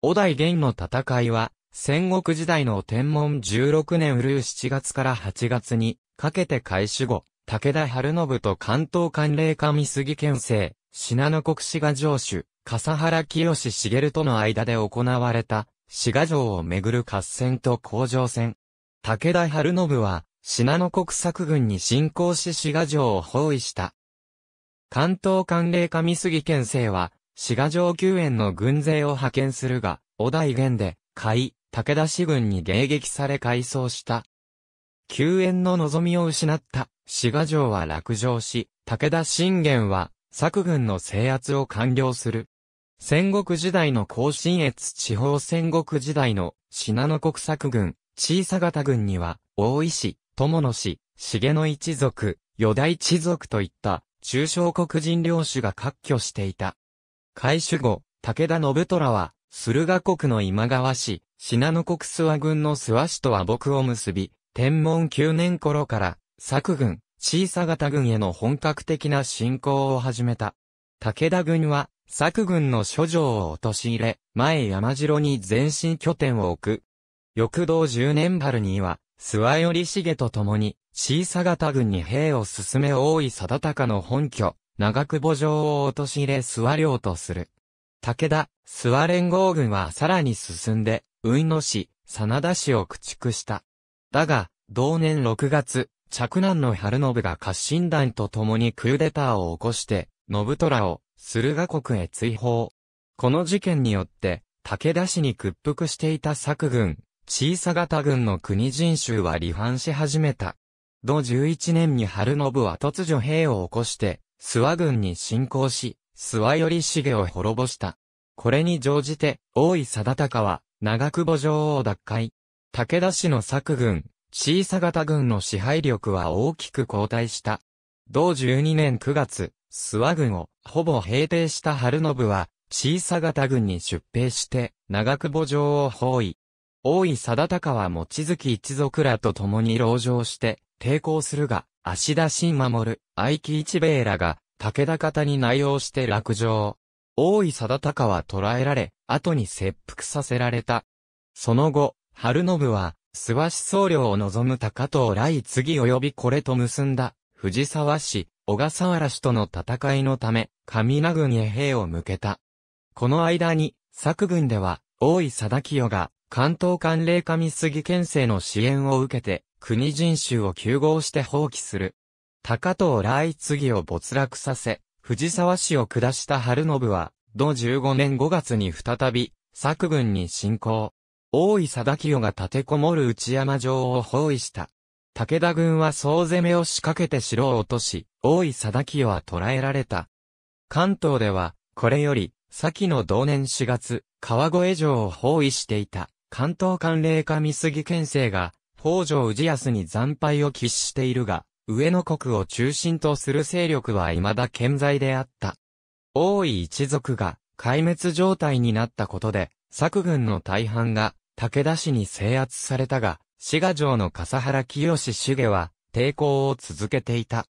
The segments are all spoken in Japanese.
お代元の戦いは、戦国時代の天文16年うるう7月から8月に、かけて開始後、武田春信と関東官領上杉県政、信濃国志賀城主、笠原清茂との間で行われた、志賀城をめぐる合戦と攻城戦。武田春信は、信濃国作軍に侵攻し志賀城を包囲した。関東官領上杉県政は、志賀城救援の軍勢を派遣するが、お田井で、で、斐、武田氏軍に迎撃され改装した。救援の望みを失った、志賀城は落城し、武田信玄は、作軍の制圧を完了する。戦国時代の甲信越地方戦国時代の信濃国作軍、小佐方軍には、大石、友野氏、重野一族、与大一族といった中小国人領主が割拠していた。開守後、武田信虎は、駿河国の今川市、信濃国諏訪軍の諏訪市と和睦を結び、天文9年頃から、作軍、小さ型軍への本格的な侵攻を始めた。武田軍は、作軍の諸城を陥れ、前山城に前進拠点を置く。翌同10年春には、諏訪頼重と共に、小さ型軍に兵を進め大井貞高の本拠、長久保城を陥れ諏訪領とする。武田、諏訪連合軍はさらに進んで、雲野市、真田市を駆逐した。だが、同年6月、嫡男の春信が家臣団と共にクーデターを起こして、信虎を、駿河国へ追放。この事件によって、武田氏に屈服していた作軍、小さ型軍の国人衆は離反し始めた。同11年に春信は突如兵を起こして、諏訪軍に侵攻し、諏訪頼重を滅ぼした。これに乗じて、大井貞高は、長久保城を奪回。武田氏の作軍、小佐型軍の支配力は大きく後退した。同12年9月、諏訪軍をほぼ平定した春信は、小佐型軍に出兵して、長久保城を包囲。大井貞高は望月一族らと共に籠城して、抵抗するが、足田新守、愛木一兵衛らが、武田方に内容して落城。大井貞高は捕らえられ、後に切腹させられた。その後、春信は、諏訪市総領を望む高藤来次及びこれと結んだ、藤沢市、小笠原氏との戦いのため、上名軍へ兵を向けた。この間に、作軍では、大井貞清が、関東関連上杉県政の支援を受けて、国人衆を休合して放棄する。高藤来次を没落させ、藤沢氏を下した春信は、同15年5月に再び、作軍に侵攻。大井貞清が立てこもる内山城を包囲した。武田軍は総攻めを仕掛けて城を落とし、大井貞清は捕らえられた。関東では、これより、先の同年4月、川越城を包囲していた、関東関連下見ぎ県政が、北条氏康に惨敗を喫しているが、上野国を中心とする勢力は未だ健在であった。王位一族が壊滅状態になったことで、作軍の大半が武田氏に制圧されたが、志賀城の笠原清重は抵抗を続けていた。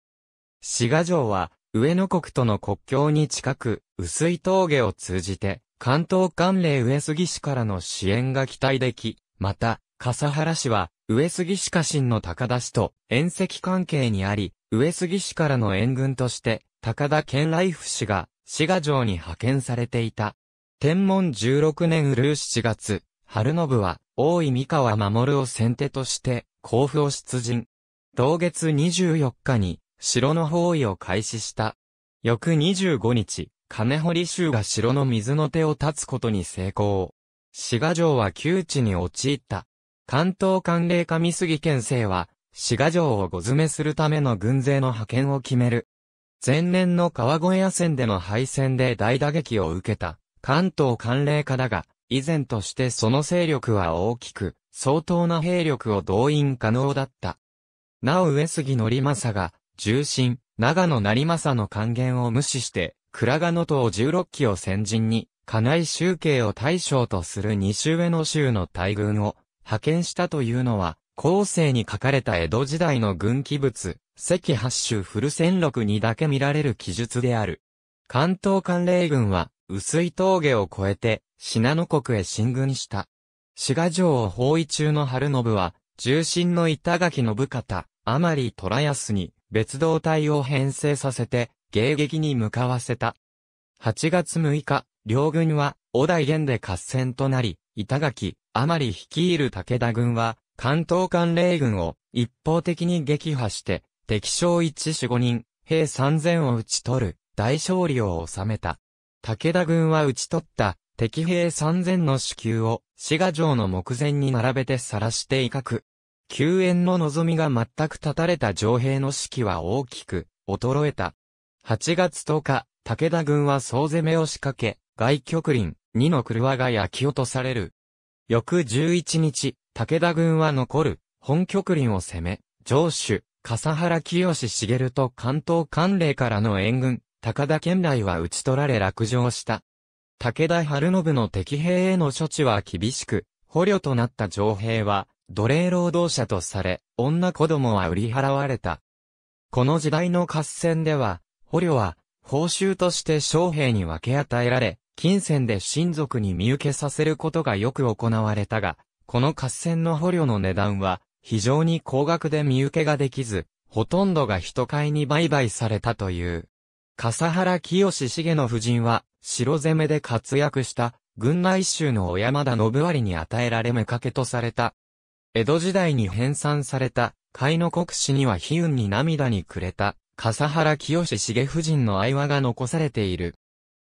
志賀城は上野国との国境に近く、薄い峠を通じて、関東関連上杉氏からの支援が期待でき、また、笠原氏は、上杉氏家臣の高田氏と縁戚関係にあり、上杉氏からの援軍として、高田健来府氏が、滋賀城に派遣されていた。天文16年うるう7月、春信は、大井三河守を先手として、甲府を出陣。同月24日に、城の包囲を開始した。翌25日、金堀衆が城の水の手を断つことに成功。滋賀城は窮地に陥った。関東官令上杉県政は、滋賀城をご詰めするための軍勢の派遣を決める。前年の川越野戦での敗戦で大打撃を受けた、関東官令下だが、以前としてその勢力は大きく、相当な兵力を動員可能だった。なお上杉ま政が、重臣、長野成政の還元を無視して、倉賀野島16機を先陣に、家内集計を大将とする西上の州の大軍を、派遣したというのは、後世に書かれた江戸時代の軍記物、赤八州古戦録にだけ見られる記述である。関東関令軍は、薄い峠を越えて、信濃国へ進軍した。滋賀城を包囲中の春信は、重心の板垣信方、甘利虎安に、別動隊を編成させて、迎撃に向かわせた。8月6日、両軍は、小田原で合戦となり、板垣、あまり率いる武田軍は、関東関連軍を一方的に撃破して、敵将一死五人、兵三千を討ち取る、大勝利を収めた。武田軍は討ち取った、敵兵三千の支給を、滋賀城の目前に並べて晒して威嚇。救援の望みが全く断たれた城兵の士気は大きく、衰えた。8月10日、武田軍は総攻めを仕掛け、外極林、二の車が焼き落とされる。翌11日、武田軍は残る、本局林を攻め、上主、笠原清茂と関東関連からの援軍、高田県内は討ち取られ落城した。武田春信の敵兵への処置は厳しく、捕虜となった上兵は、奴隷労働者とされ、女子供は売り払われた。この時代の合戦では、捕虜は、報酬として将兵に分け与えられ、金銭で親族に身受けさせることがよく行われたが、この合戦の捕虜の値段は非常に高額で身受けができず、ほとんどが人買いに売買されたという。笠原清重の夫人は、城攻めで活躍した、軍内衆の小山田信割に与えられ目掛けとされた。江戸時代に編纂された、海の国史には悲運に涙にくれた、笠原清重夫人の愛話が残されている。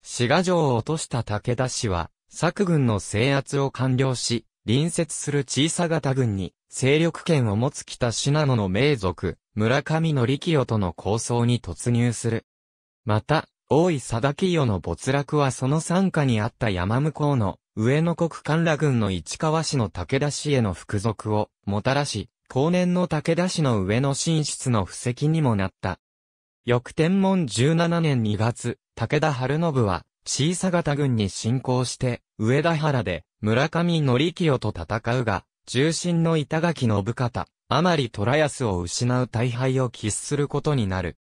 滋賀城を落とした武田氏は、作軍の制圧を完了し、隣接する小さ型軍に、勢力圏を持つ北信濃の名族、村上則清との構想に突入する。また、大井貞清の没落はその傘下にあった山向こうの、上野国官羅軍の市川氏の武田氏への服属を、もたらし、後年の武田氏の上野進出の布石にもなった。翌天文17年2月、武田晴信は、小さ方型軍に侵攻して、上田原で、村上則清と戦うが、重心の板垣信方、あまり虎安を失う大敗を喫することになる。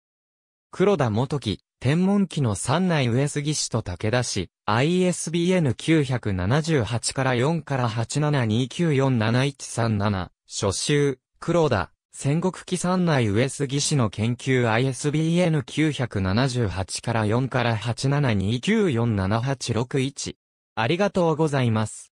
黒田元樹、天文記の三内上杉氏と武田氏、ISBN 978から4から872947137、初週、黒田、戦国記山内上杉氏の研究 ISBN 978から4から872947861。ありがとうございます。